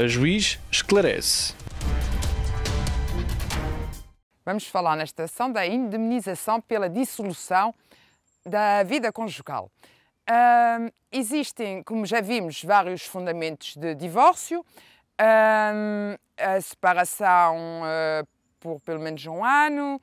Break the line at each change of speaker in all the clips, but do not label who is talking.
A juiz esclarece. Vamos falar nesta ação da indemnização pela dissolução da vida conjugal. existem, como já vimos, vários fundamentos de divórcio. a separação uh, por pelo menos um ano,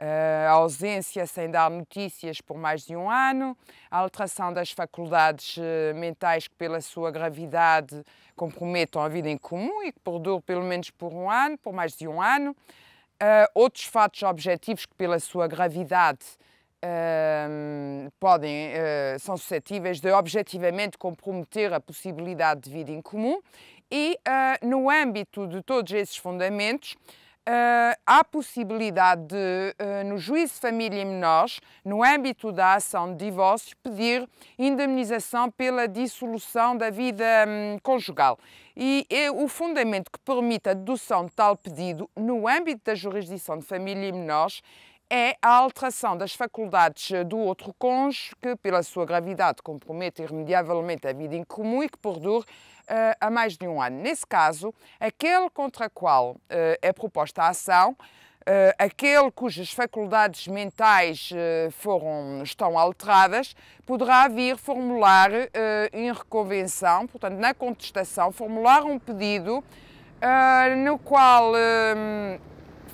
eh, a ausência sem dar notícias por mais de um ano, a alteração das faculdades eh, mentais que, pela sua gravidade, comprometam a vida em comum e que perduram pelo menos por um ano, por mais de um ano, uh, outros fatos objetivos que, pela sua gravidade, uh, podem, uh, são suscetíveis de objetivamente comprometer a possibilidade de vida em comum, e no âmbito de todos esses fundamentos, uh, há possibilidade de, uh, no juízo de família e menores, no âmbito da ação de divórcio, pedir indemnização pela dissolução da vida um, conjugal. E é o fundamento que permite a dedução de tal pedido no âmbito da jurisdição de família e menores é a alteração das faculdades do outro cônjuge, que pela sua gravidade compromete irremediavelmente a vida em comum e que perdure uh, a mais de um ano. Nesse caso, aquele contra o qual uh, é proposta a ação, Uh, aquele cujas faculdades mentais uh, foram, estão alteradas poderá vir formular uh, em reconvenção, portanto, na contestação, formular um pedido no qual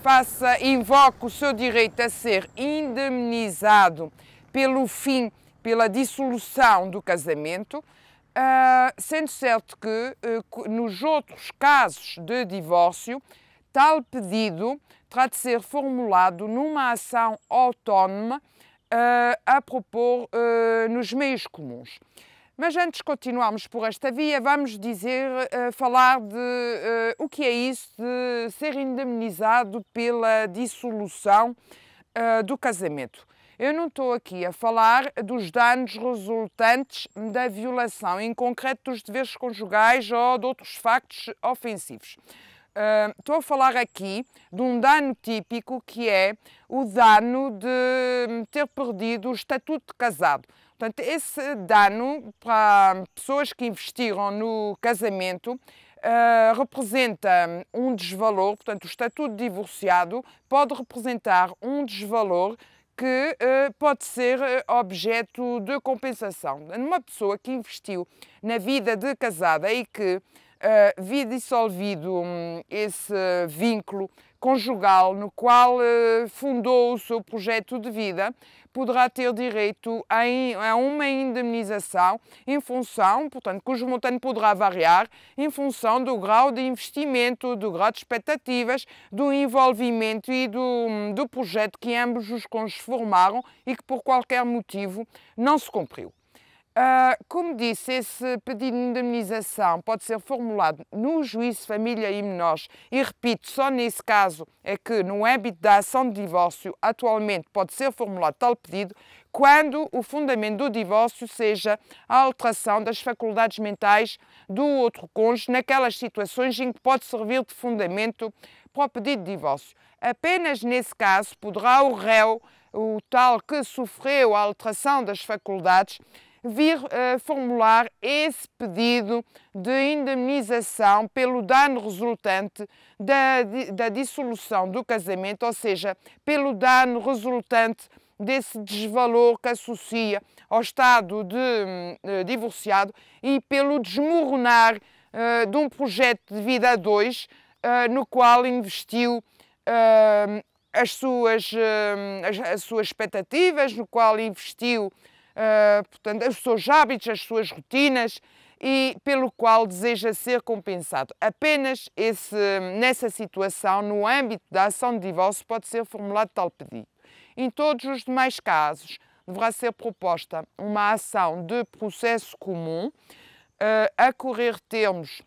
faça, invoca o seu direito a ser indemnizado pelo fim, pela dissolução do casamento, ah, sendo certo que eh, nos outros casos de divórcio, tal pedido terá de ser formulado numa ação autónoma ah, a propor ah, nos meios comuns. Mas antes de continuarmos por esta via, vamos dizer, uh, falar de uh, o que é isso de ser indemnizado pela dissolução uh, do casamento. Eu não estou aqui a falar dos danos resultantes da violação, em concreto dos deveres conjugais ou de outros factos ofensivos. Estou uh, a falar aqui de um dano típico que é o dano de hum, ter perdido o estatuto de casado. Portanto, esse dano para pessoas que investiram no casamento uh, representa um desvalor, portanto, o estatuto de divorciado pode representar um desvalor que uh, pode ser eh, objeto de compensação. Uma pessoa que investiu na vida de casada e que uh, dissolvido um, esse vínculo conjugal no qual uh, fundou o seu projeto de vida, poderá ter direito a, in, a uma indemnização em função, portanto, cujo montante poderá variar em função do grau de investimento, do grau de expectativas, do envolvimento e do, hum, do projeto que ambos os formaram e que por qualquer motivo não se cumpriu. Uh, como disse, esse pedido de indemnização pode ser formulado no juízo família e menores. E repito, só nesse caso é que, no âmbito da ação de divórcio, atualmente pode ser formulado tal pedido quando o fundamento do divórcio seja a alteração das faculdades mentais do outro cônjuge naquelas situações em que pode servir de fundamento para o pedido de divórcio. Apenas nesse caso poderá o réu, o tal que sofreu a alteração das faculdades, vir uh, formular esse pedido de indemnização pelo dano resultante da, da dissolução do casamento, ou seja, pelo dano resultante desse desvalor que associa ao estado de uh, divorciado e pelo desmoronar uh, de um projeto de vida a dois uh, no qual investiu hum, as, suas, hum, as, as suas expectativas, no qual investiu uh, portanto, os seus hábitos, as suas rotinas e pelo qual deseja ser compensado. Apenas esse, nessa situação, no âmbito da ação de divórcio, pode ser formulado tal pedido. Em todos os demais casos, deverá ser proposta uma ação de processo comum uh, a correr termos,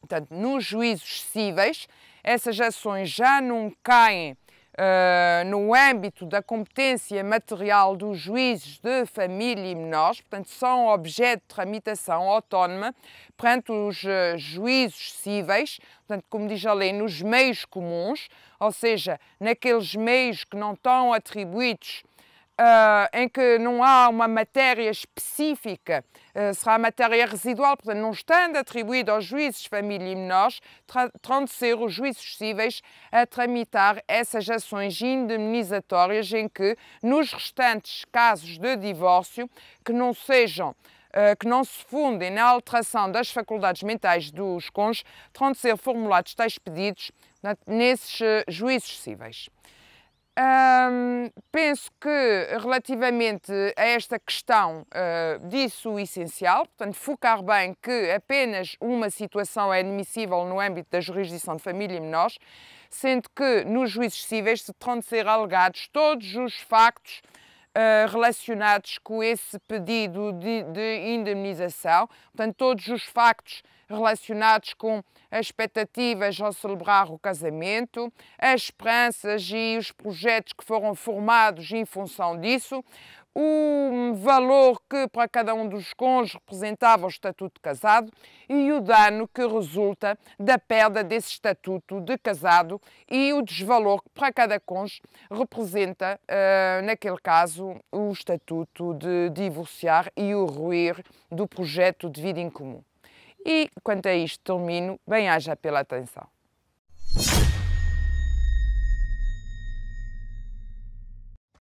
portanto, nos juízos cíveis. Essas ações já não caem Uh, no âmbito da competência material dos juízes de família e menores, portanto, são objeto de tramitação autónoma perante os uh, juízes cíveis, portanto, como diz a lei, nos meios comuns, ou seja, naqueles meios que não estão atribuídos uh, em que não há uma matéria específica, uh, será matéria residual, portanto, não estando atribuída aos juízes família e menores, terão de ser os juízes cíveis a tramitar essas ações indemnizatórias em que, nos restantes casos de divórcio, que não sejam ah, que não se fundem na alteração das faculdades mentais dos cônjuges terão de ser formulados tais pedidos nesses juízes cíveis. Hum, penso que relativamente a esta questão uh, ah, o essencial, portanto, focar bem que apenas uma situação é admissível no âmbito da jurisdição de família e menores, sendo que nos juízes cíveis se terão de ser alegados todos os factos eh, relacionados com esse pedido de, de, indemnização. Portanto, todos os factos relacionados com as expectativas ao celebrar o casamento, as esperanças e os projetos que foram formados em função disso, o valor que para cada um dos cônjuges representava o estatuto de casado e o dano que resulta da perda desse estatuto de casado e o desvalor que para cada cônjuge representa, uh, naquele caso, o estatuto de divorciar e o ruir do projeto de vida em comum. E quanto a isto, termino, bem-haja pela atenção.